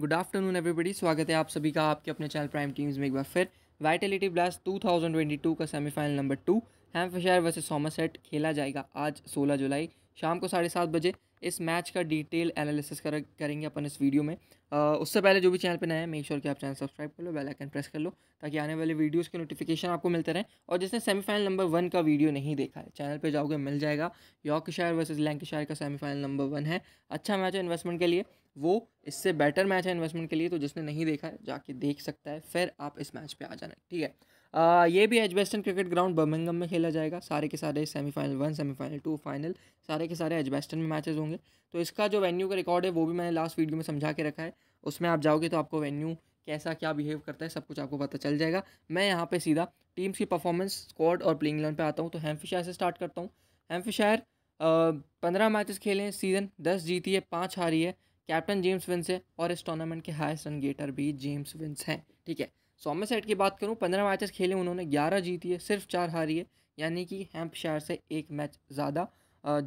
good afternoon everybody स्वागत है आप सभी का आपके अपने चैनल प्राइम टीम्स में एक बार फिर वाइटेलिटी ब्लास्ट 2022 का semifinal number two Hampshire versus Somerset खेला जाएगा आज 16 जुलाई शाम को साढ़े सात बजे इस मैच का डिटेल एनालिसिस कर, करेंगे अपन इस वीडियो में आ, उससे पहले जो भी चैनल पर नए हैं मेक श्योर कि आप चैनल सब्सक्राइब कर लो बेलाइकन प्रेस कर लो ताकि आने वाले वीडियोज़ के नोटिफिकेशन आपको मिलते रहें और जिसने सेमीफाइनल नंबर वन का वीडियो नहीं देखा है चैनल पर जाओगे मिल जाएगा यॉर्कशायर वर्सेज लैंकशायर का सेमीफाइनल नंबर वन है अच्छा मैच है इन्वेस्टमेंट के लिए वो इससे बेटर मैच है इन्वेस्टमेंट के लिए तो जिसने नहीं देखा है जाके देख सकता है फिर आप इस मैच पे आ जाना ठीक है आ, ये भी Edgbaston cricket ground Birmingham में खेला जाएगा सारे के सारे semifinal one semifinal two final सारे के सारे एच बेस्टन में मैचेज होंगे तो इसका जो वेन्यू का रिकॉर्ड है वो भी मैंने लास्ट वीडियो में समझा के रखा है उसमें आप जाओगे तो आपको वेन्यू कैसा क्या बिहेव करता है सब कुछ आपको पता चल जाएगा मैं यहाँ पे सीधा टीम्स की परफॉर्मेंस स्कॉड और प्लेइंग इलेवन पर आता हूँ तो हैम्फिशायर से स्टार्ट करता हूँ हैम्फिशायर पंद्रह मैचेस खेले हैं सीज़न दस जीती है पाँच हारी है कैप्टन जेम्स विंस है और इस टूर्नामेंट के हाईस्ट रन गेटर भी जेम्स विंस हैं ठीक है सोमे सेट की बात करूँ पंद्रह मैचेस खेले उन्होंने ग्यारह जीती है सिर्फ चार हारी है यानी कि हैम्पशायर से एक मैच ज़्यादा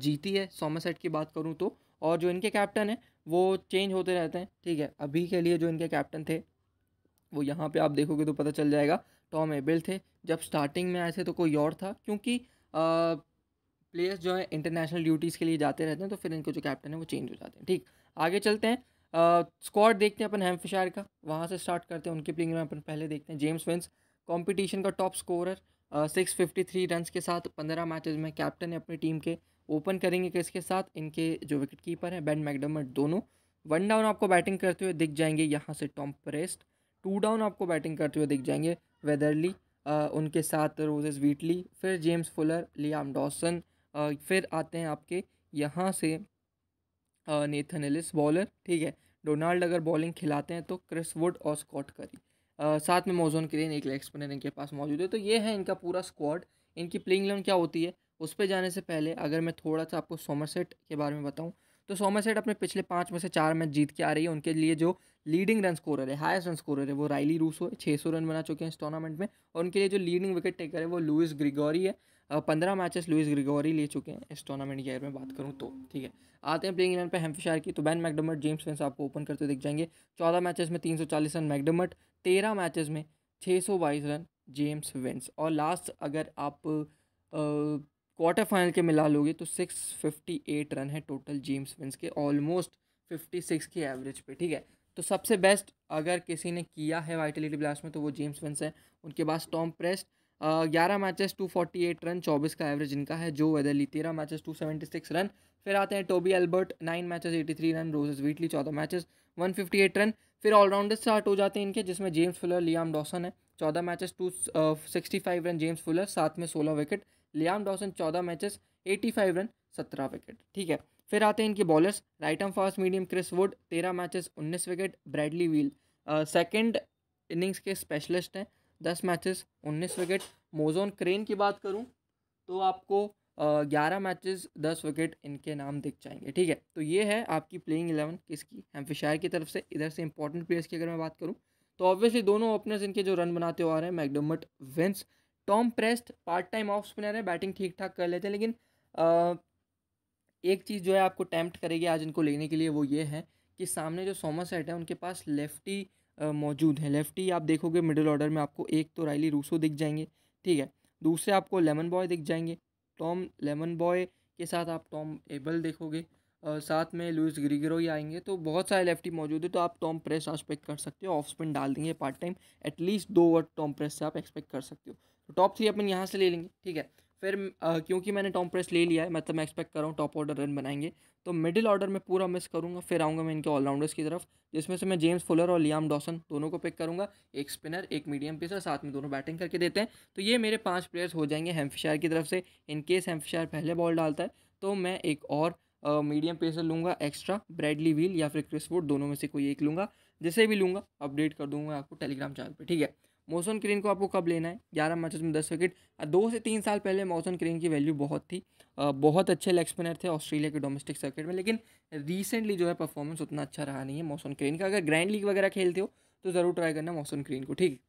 जीती है सेट की बात करूँ तो और जो इनके कैप्टन हैं वो चेंज होते रहते हैं ठीक है अभी के लिए जो इनके कैप्टन थे वो यहाँ पे आप देखोगे तो पता चल जाएगा टॉम एबिल थे जब स्टार्टिंग में आए थे तो कोई और था क्योंकि प्लेयर्स जो है इंटरनेशनल ड्यूटीज़ के लिए जाते रहते हैं तो फिर इनके जो कैप्टन है वो चेंज हो जाते हैं ठीक आगे चलते हैं स्क्वाड देखते हैं अपन हेम्फशायर का वहाँ से स्टार्ट करते हैं उनकी प्लेइंग में अपन पहले देखते हैं जेम्स विंस कंपटीशन का top scorer six fifty three run के साथ पंद्रह मैचेस में कैप्टन है अपनी टीम के ओपन करेंगे किसके साथ इनके जो विकेट कीपर हैं बेन मैकडमट दोनों वन डाउन आपको बैटिंग करते हुए दिख जाएंगे यहाँ से टॉम प्रेस्ट टू डाउन आपको बैटिंग करते हुए दिख जाएंगे वेदरली उनके साथ रोजेस वीटली फिर जेम्स फुलर लियाम डॉसन फिर आते हैं आपके यहाँ से नेथन एलिस बॉलर ठीक है डोनाल्ड अगर बॉलिंग खिलाते हैं तो क्रिस वुड और स्कॉट करी साथ में मोजोन के लिए निकले एक्सपनर इनके पास मौजूद है तो ये है इनका पूरा स्क्वाड इनकी प्लेइंग लाइन क्या होती है उस पर जाने से पहले अगर मैं थोड़ा सा आपको सोमरसेट के बारे में बताऊँ तो सोमरसेट अपने पिछले पाँच में से चार मैच जीत के आ रही है उनके लिए जो लीडिंग रन स्कोरर है हाईएस्ट रन स्कोरर है वो राइली रूसो है छः सौ रन बना चुके हैं इस टूर्नामेंट में और उनके लिए जो लीडिंग विकेट टेकर है वो लुइस ग्रिगोरी है पंद्रह मैचेस लुइस ग्रिगोरी ले चुके हैं इस टूर्नामेंट के में बात करूँ तो ठीक है आते हैं प्लेइंग इलेवन पर हेम्फिशायर की तो बैन मैकडमट जेम्स वेंस आपको ओपन करते दिख जाएंगे चौदह मैचेस में तीन सौ चालीस रन मैकडमट तेरह मैचेस में छः सौ बाईस रन जेम्स वेंस और लास्ट अगर आप क्वार्टर फाइनल के मिला लोगे तो सिक्स फिफ्टी एट रन है टोटल जेम्स वेंस के ऑलमोस्ट फिफ्टी सिक्स की एवरेज पे ठीक है तो सबसे बेस्ट अगर किसी ने किया है वाइटिलिटी ब्लास्ट में तो वो जेम्स वेंस है उनके पास टॉम प्रेस्ट ग्यारह मैचेस एट रन चौबीस का एवरेज इनका है जो वेदरली तेरह मैचेस सिक्स रन फिर आते हैं Toby Albert nine matches three run Ross Whiteley चौदह मैचेस एट रन फिर ऑलराउंडर स्टार्ट हो जाते हैं इनके जिसमें जेम्स फुलर लियाम डॉसन है चौदह matches two sixty five run James Fuller साथ में सोलह विकेट लियाम डॉसन चौदह मैचेस एटी फाइव रन सत्रह विकेट ठीक है फिर आते हैं इनके bowlers right arm fast medium Chris Wood तेरह मैचेस उन्नीस wicket Bradley Wheal second innings के स्पेशलिस्ट हैं दस मैचेस उन्नीस विकेट मोजोन क्रेन की बात करूँ तो आपको ग्यारह मैचेस दस विकेट इनके नाम दिख जाएंगे ठीक है तो ये है आपकी प्लेइंग एलेवन किसकी हेम्फिशायर की तरफ से इधर से इंपॉर्टेंट प्लेयर्स की अगर मैं बात करूँ तो ऑब्वियसली दोनों ओपनर्स इनके जो रन बनाते हुए आ रहे हैं McDermott Vince Tom Prest part time off spinner है बैटिंग ठीक ठाक कर लेते हैं लेकिन आ, एक चीज़ जो है आपको टैम्प्ट करेगी आज इनको लेने के लिए वो ये है कि सामने जो सोमा सेट है उनके पास लेफ्टी मौजूद हैं लेफ्टी आप देखोगे मिडिल ऑर्डर में आपको एक तो राइली रूसो दिख जाएंगे ठीक है दूसरे आपको लेमन बॉय दिख जाएंगे टॉम लेमन बॉय के साथ आप टॉम एबल देखोगे आ, साथ में लुइस ग्रीगरो ही आएंगे तो बहुत सारे लेफ्टी मौजूद है तो आप टॉम प्रेस एक्सपेक्ट कर सकते हो ऑफ स्पिन डाल देंगे पार्ट टाइम एटलीस्ट दो ओवर टॉम प्रेस से आप एक्सपेक्ट कर सकते हो तो टॉप थ्री अपन यहाँ से ले लेंगे ठीक है फिर आ, क्योंकि मैंने टॉम प्रेस ले लिया है मतलब मैं एक्सपेक्ट कर रहा हूँ टॉप ऑर्डर रन बनाएंगे तो मिडिल ऑर्डर में पूरा मिस करूँगा फिर आऊँगा मैं इनके ऑलराउंडर्स की तरफ जिसमें से मैं जेम्स फुलर और लियाम डॉसन दोनों को पिक करूँगा एक स्पिनर एक मीडियम पेसर साथ में दोनों बैटिंग करके देते हैं तो ये मेरे पाँच प्लेयर्स हो जाएंगे हेम्फिशार की तरफ से इनकेस हेम्फिशार पहले बॉल डालता है तो मैं एक और मीडियम पेसर लूँगा एक्स्ट्रा ब्रैडली व्हील या फिर क्रिस वुड दोनों में से कोई एक लूँगा जिसे भी लूँगा अपडेट कर दूँगा आपको टेलीग्राम चैनल पर ठीक है मौसन क्रीन को आपको कब लेना है ग्यारह मैचेस में दस विकेट दो से तीन साल पहले मौसन क्रीन की वैल्यू बहुत थी बहुत अच्छे लेग स्पिनर थे ऑस्ट्रेलिया के डोमेस्टिक सर्किट में लेकिन रिसेंटली जो है परफॉर्मेंस उतना अच्छा रहा नहीं है मौसन क्रीन का अगर ग्रैंड लीग वगैरह खेलते हो तो ज़रूर ट्राई करना मौसम क्रीन को ठीक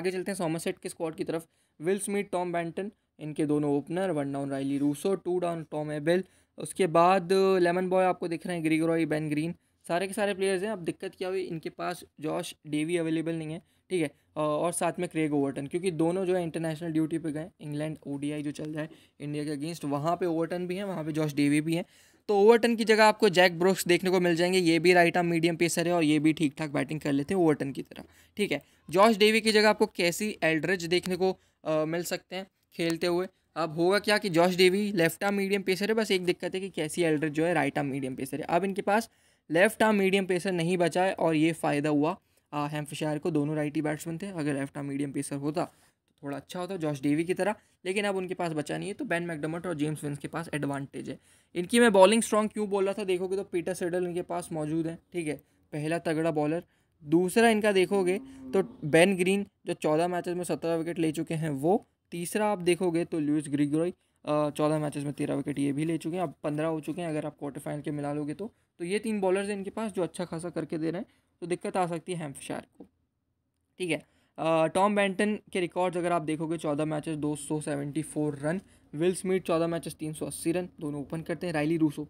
आगे चलते हैं सोमासेट के स्क्वाड की तरफ विल स्मिथ टॉम बैंटन इनके दोनों opener one down Rilee Rossouw two down Tom Abell उसके बाद लेमन बॉय आपको दिख रहे हैं ग्रीगोरॉय बेन ग्रीन सारे के सारे प्लेयर्स हैं अब दिक्कत क्या हुई इनके पास जॉश डेवी अवेलेबल नहीं है ठीक है और साथ में क्रेग ओवरटन क्योंकि दोनों जो है इंटरनेशनल ड्यूटी पे गए इंग्लैंड ओडीआई जो चल रहा है इंडिया के अगेंस्ट वहाँ पे ओवरटन भी हैं वहाँ पे जॉश डेवी भी हैं तो ओवरटन की जगह आपको जैक ब्रोक्स देखने को मिल जाएंगे ये भी राइट आर्म मीडियम पेसर है और ये भी ठीक ठाक बैटिंग कर लेते हैं ओवरटन की तरह ठीक है जॉश डेवी की जगह आपको कैसी एल्ड्रिज देखने को आ, मिल सकते हैं खेलते हुए अब होगा क्या कि Josh Davey left arm medium pacer है बस एक दिक्कत है कि कैसी एल्ड्रिज जो है राइट आर्म मीडियम पेसर है अब इनके पास लेफ्ट आर्म मीडियम पेसर नहीं बचाए और ये फ़ायदा हुआ हेम्फशायर को दोनों राइटी बैट्समैन थे अगर लेफ्ट आर्म मीडियम पेसर होता तो थोड़ा अच्छा होता जॉर्ज डेवी की तरह लेकिन अब उनके पास बचा नहीं है तो बैन मैकडमट और जेम्स विंस के पास एडवांटेज है इनकी मैं बॉलिंग स्ट्रॉन्ग क्यों बोल रहा था देखोगे तो पीटर सेडल इनके पास मौजूद है ठीक है पहला तगड़ा बॉलर दूसरा इनका देखोगे तो बेन ग्रीन जो चौदह मैचेस में सत्रह विकेट ले चुके हैं वो तीसरा आप देखोगे तो लुइस ग्रिग्रोई चौदह मैचेस में तेरह विकेट ये भी ले चुके हैं अब पंद्रह हो चुके हैं अगर आप क्वार्टर फाइनल के मिला लोगे तो तो ये तीन बॉलर्स हैं इनके पास जो अच्छा खासा करके दे रहे हैं तो दिक्कत आ सकती है हेम्पशायर को ठीक है टॉम बैंटन के रिकॉर्ड्स अगर आप देखोगे चौदह मैचेस दो सौ seventy four run Will Smith चौदह मैचेस तीन सौ अस्सी रन दोनों ओपन करते हैं राइली रूसो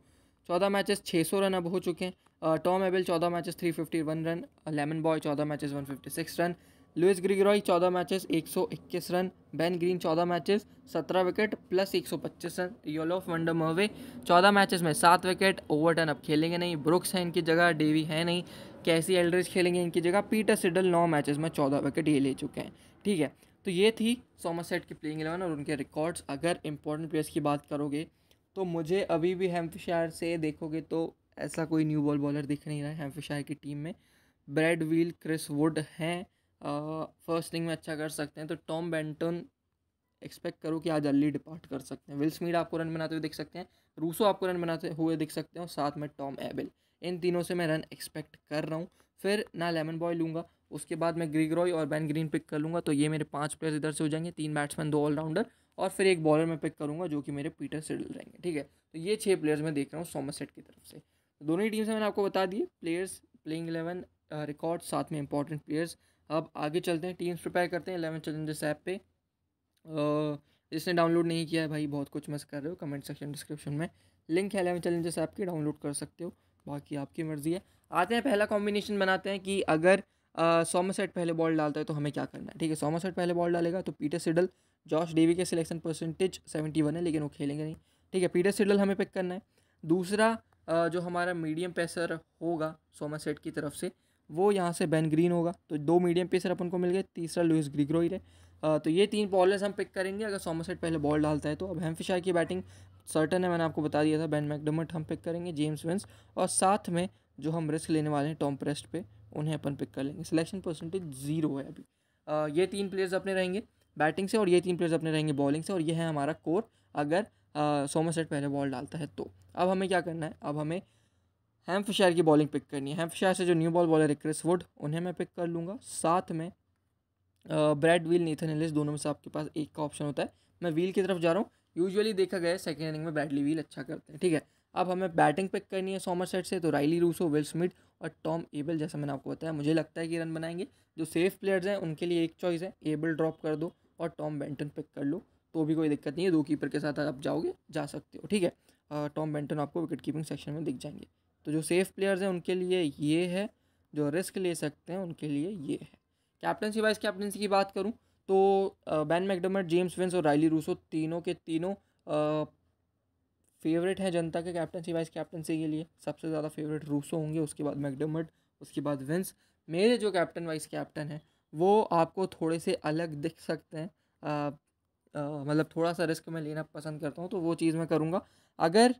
चौदह मैचेस छः सौ रन अब हो चुके हैं टॉम एबल चौदह matches three fifty one run Lammonby चौदह matches one fifty six run Lewis Gregory चौदह मैचेस 121 रन बैन ग्रीन चौदह मैचेस सत्रह wicket plus 125 run Roelof van der Merwe चौदह मैचेस में सात विकेट ओवरटन अब खेलेंगे नहीं ब्रुक्स हैं इनकी जगह डेवी है नहीं कैसी एल्ड्रिज खेलेंगे इनकी जगह पीटर सिडल नौ मैचेस में चौदह विकेट ये ले चुके हैं ठीक है तो ये थी सेट की प्लेइंग एलेवन और उनके रिकॉर्ड्स अगर इंपॉर्टेंट प्लेयर्स की बात करोगे तो मुझे अभी भी हेम्फशायर से देखोगे तो ऐसा कोई न्यू बॉल बॉलर दिख नहीं रहा है हेम्फिशायर की टीम में ब्रेड व्हील क्रिस वुड हैं फर्स्ट इनिंग में अच्छा कर सकते हैं तो टॉम बेंटन एक्सपेक्ट करो कि आज अल्ली डिपार्ट कर सकते हैं विल स्मीड आपको रन बनाते हुए दिख सकते हैं रूसो आपको रन बनाते हुए दिख सकते हैं और साथ में टॉम एबिल इन तीनों से मैं रन एक्सपेक्ट कर रहा हूँ फिर ना लेमन बॉय लूँगा उसके बाद मैं ग्रिग रॉय और बैन ग्रीन पिक कर लूँगा तो ये मेरे पाँच प्लेयर इधर से हो जाएंगे तीन बैट्समैन दो ऑलराउंडर और फिर एक बॉलर में पिक करूँगा जो कि मेरे पीटर सिडल रहेंगे ठीक है तो ये छः प्लेयर्स मैं देख रहा हूँ सोमस सेट की तरफ से तो दोनों ही टीम से मैंने आपको बता दिए प्लेयर्स प्लेइंग एलेवन रिकॉर्ड साथ में इंपॉर्टेंट प्लेयर्स अब आगे चलते हैं टीम्स प्रिपेयर करते हैं एलेवन चैलेंजर्स ऐप पे जिसने डाउनलोड नहीं किया है भाई बहुत कुछ मस्त कर रहे हो कमेंट सेक्शन डिस्क्रिप्शन में लिंक है एलेवन चैलेंजर्स ऐप की डाउनलोड कर सकते हो बाकी आपकी मर्ज़ी है आते हैं पहला कॉम्बिनेशन बनाते हैं कि अगर सोमा सेट पहले बॉल डालता है तो हमें क्या करना है ठीक है सोमा सेट पहले बॉल डालेगा तो पीटर सिडल जॉर्ज डेवी के सिलेक्शन परसेंटेज सेवेंटी वन है लेकिन वो खेलेंगे नहीं ठीक है पीटर सिडल हमें पिक करना है दूसरा जो हमारा मीडियम पेसर होगा सोमा सेट की तरफ से वो यहाँ से बैन ग्रीन होगा तो दो मीडियम पेसर अपन को मिल गए तीसरा लुइस ग्रिग्रो ही रहे तो ये तीन बॉलर्स हम पिक करेंगे अगर सोमोसेट पहले बॉल डालता है तो अब हेम्फिशार की बैटिंग सर्टन है मैंने आपको बता दिया था बैन मैकडमट हम पिक करेंगे जेम्स विंस और साथ में जो हम रिस्क लेने वाले हैं टॉम प्रेस्ट पे उन्हें अपन पिक कर लेंगे सिलेक्शन परसेंटेज जीरो है अभी आ, ये तीन प्लेयर्स अपने रहेंगे बैटिंग से और ये तीन प्लेयर्स अपने रहेंगे बॉलिंग से और ये है हमारा कोर अगर सोमोसेट पहले बॉल डालता है तो अब हमें क्या करना है अब हमें हैम्फशायर की बॉलिंग पिक करनी है हैम्फशायर से जो न्यू बॉल बॉलर है क्रिस वुड उन्हें मैं पिक कर लूँगा साथ में ब्रैड व्हील नीथन एलिस दोनों में से आपके पास एक का ऑप्शन होता है मैं व्हील की तरफ जा रहा हूँ यूजुअली देखा गया सेकेंड इनिंग में ब्रैडली व्हील अच्छा करते हैं ठीक है अब हमें बैटिंग पिक करनी है सोमर सेट से तो राइली रूसो विल स्मिथ और टॉम एबल जैसा मैंने आपको बताया मुझे लगता है कि रन बनाएंगे जो सेफ प्लेयर्स हैं उनके लिए एक चॉइस है एबल ड्रॉप कर दो और टॉम बेंटन पिक कर लो तो भी कोई दिक्कत नहीं है दो कीपर के साथ आप जाओगे जा सकते हो ठीक है टॉम बेंटन आपको विकेट कीपिंग सेक्शन में दिख जाएंगे तो जो सेफ प्लेयर्स हैं उनके लिए ये है जो रिस्क ले सकते हैं उनके लिए ये है कैप्टनसी वाइज कैप्टनसी की बात करूँ तो बैन मैकडमर जेम्स विंस और राइली रूसो तीनों के तीनों फेवरेट हैं जनता के कैप्टनसी वाइज कैप्टनसी के लिए सबसे ज़्यादा फेवरेट रूसो होंगे उसके बाद मैकडमर्ट उसके बाद विंस मेरे जो कैप्टन वाइज कैप्टन हैं वो आपको थोड़े से अलग दिख सकते हैं मतलब थोड़ा सा रिस्क मैं लेना पसंद करता हूँ तो वो चीज़ मैं करूँगा अगर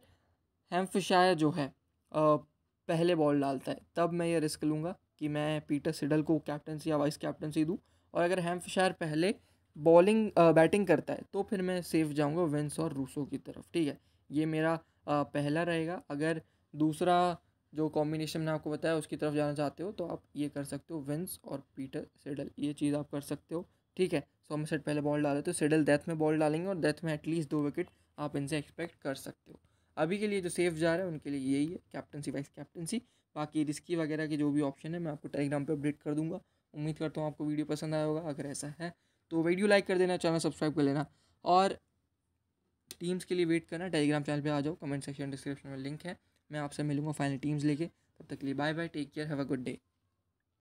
हेम्फशायर जो है पहले बॉल डालता है तब मैं ये रिस्क लूँगा कि मैं पीटर सिडल को कैप्टनसी या वाइस कैप्टनसी दूँ और अगर शायर पहले बॉलिंग बैटिंग करता है तो फिर मैं सेफ जाऊँगा विंस और रूसो की तरफ ठीक है ये मेरा पहला रहेगा अगर दूसरा जो कॉम्बिनेशन मैंने आपको बताया उसकी तरफ जाना चाहते हो तो आप ये कर सकते हो विंस और पीटर सेडल ये चीज़ आप कर सकते हो ठीक है सौ में सेट पहले बॉल डाले तो सिडल डेथ में बॉल डालेंगे और डेथ में एटलीस्ट दो विकेट आप इनसे एक्सपेक्ट कर सकते हो अभी के लिए जो सेफ जा रहा है उनके लिए यही है कैप्टनसी वाइस कैप्टनसी बाकी रिस्की वगैरह के जो भी ऑप्शन है मैं आपको टेलीग्राम पर अपडेट कर दूँगा उम्मीद करता हूँ आपको वीडियो पसंद आया होगा अगर ऐसा है तो वीडियो लाइक कर देना चैनल सब्सक्राइब कर लेना और टीम्स के लिए वेट करना टेलीग्राम चैनल पे आ जाओ कमेंट सेक्शन डिस्क्रिप्शन में लिंक है मैं आपसे मिलूंगा फाइनल टीम्स लेके तब तक के लिए bye bye take care have a good day